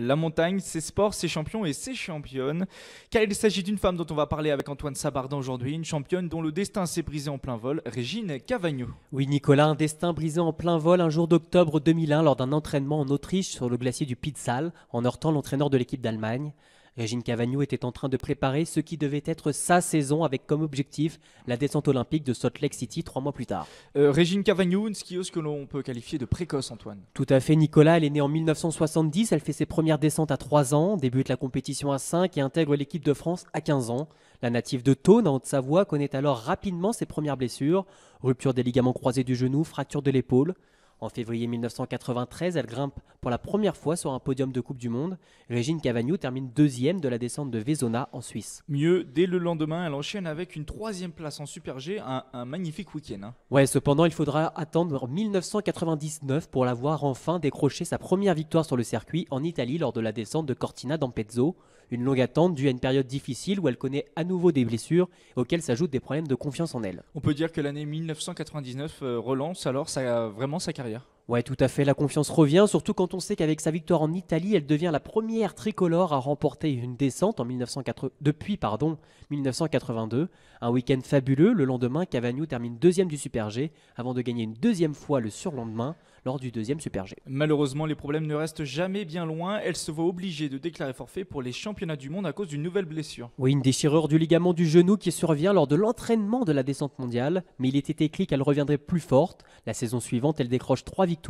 la montagne, ses sports, ses champions et ses championnes. Car il s'agit d'une femme dont on va parler avec Antoine Sabardin aujourd'hui, une championne dont le destin s'est brisé en plein vol, Régine Cavagno. Oui, Nicolas, un destin brisé en plein vol un jour d'octobre 2001 lors d'un entraînement en Autriche sur le glacier du Pizzal, en heurtant l'entraîneur de l'équipe d'Allemagne. Régine Cavagnou était en train de préparer ce qui devait être sa saison avec comme objectif la descente olympique de Salt Lake City trois mois plus tard. Euh, Régine Cavagnou, une skieuse que l'on peut qualifier de précoce, Antoine. Tout à fait, Nicolas. Elle est née en 1970. Elle fait ses premières descentes à 3 ans, débute la compétition à 5 et intègre l'équipe de France à 15 ans. La native de Thône, en Haute-Savoie, connaît alors rapidement ses premières blessures rupture des ligaments croisés du genou, fracture de l'épaule. En février 1993, elle grimpe pour la première fois sur un podium de Coupe du Monde. Régine Cavagnou termine deuxième de la descente de Vezona en Suisse. Mieux, dès le lendemain, elle enchaîne avec une troisième place en Super G, un, magnifique week-end. Hein. Ouais, cependant, il faudra attendre 1999 pour la voir enfin décrocher sa première victoire sur le circuit en Italie lors de la descente de Cortina d'Ampezzo. Une longue attente due à une période difficile où elle connaît à nouveau des blessures auxquelles s'ajoutent des problèmes de confiance en elle. On peut dire que l'année 1999 euh, relance alors vraiment sa carrière. ja. Ouais, tout à fait. La confiance revient, surtout quand on sait qu'avec sa victoire en Italie, elle devient la première tricolore à remporter une descente en 1980... depuis pardon, 1982. Un week-end fabuleux. Le lendemain, Cavagno termine deuxième du Super G avant de gagner une deuxième fois le surlendemain lors du deuxième Super G. Malheureusement, les problèmes ne restent jamais bien loin. Elle se voit obligée de déclarer forfait pour les championnats du monde à cause d'une nouvelle blessure. Oui, une déchirure du ligament du genou qui survient lors de l'entraînement de la descente mondiale. Mais il était écrit qu'elle reviendrait plus forte. La saison suivante, elle décroche trois victoires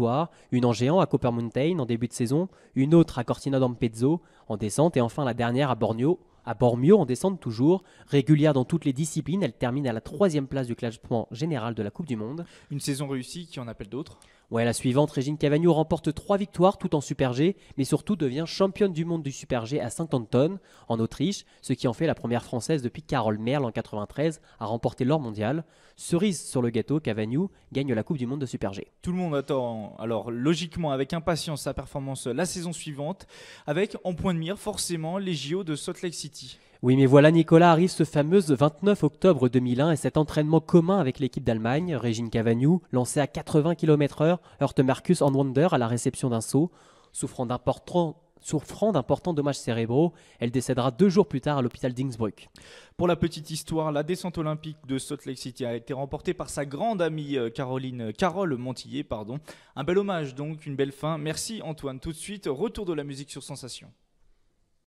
une en géant à Copper Mountain en début de saison, une autre à Cortina d'Ampezzo en descente et enfin la dernière à Borneo à Bormio en descente toujours. Régulière dans toutes les disciplines, elle termine à la troisième place du classement général de la Coupe du Monde. Une saison réussie qui en appelle d'autres la suivante, Régine Cavagnou remporte trois victoires tout en Super G, mais surtout devient championne du monde du Super G à Saint-Anton, en Autriche, ce qui en fait la première française depuis Carole Merle en 93 à remporter l'or mondial. Cerise sur le gâteau, Cavagno gagne la Coupe du monde de Super G. Tout le monde attend alors logiquement avec impatience sa performance la saison suivante, avec en point de mire forcément les JO de Salt Lake City. Oui, mais voilà, Nicolas arrive ce fameux 29 octobre 2001 et cet entraînement commun avec l'équipe d'Allemagne, Régine Cavagnou, lancée à 80 km/h, heurte Marcus Wonder à la réception d'un saut. Souffrant d'importants souffrant dommages cérébraux. Elle décédera deux jours plus tard à l'hôpital d'Innsbruck. Pour la petite histoire, la descente olympique de Salt Lake City a été remportée par sa grande amie euh, Caroline Carole Montillet, Pardon. Un bel hommage donc, une belle fin. Merci Antoine. Tout de suite, retour de la musique sur Sensation.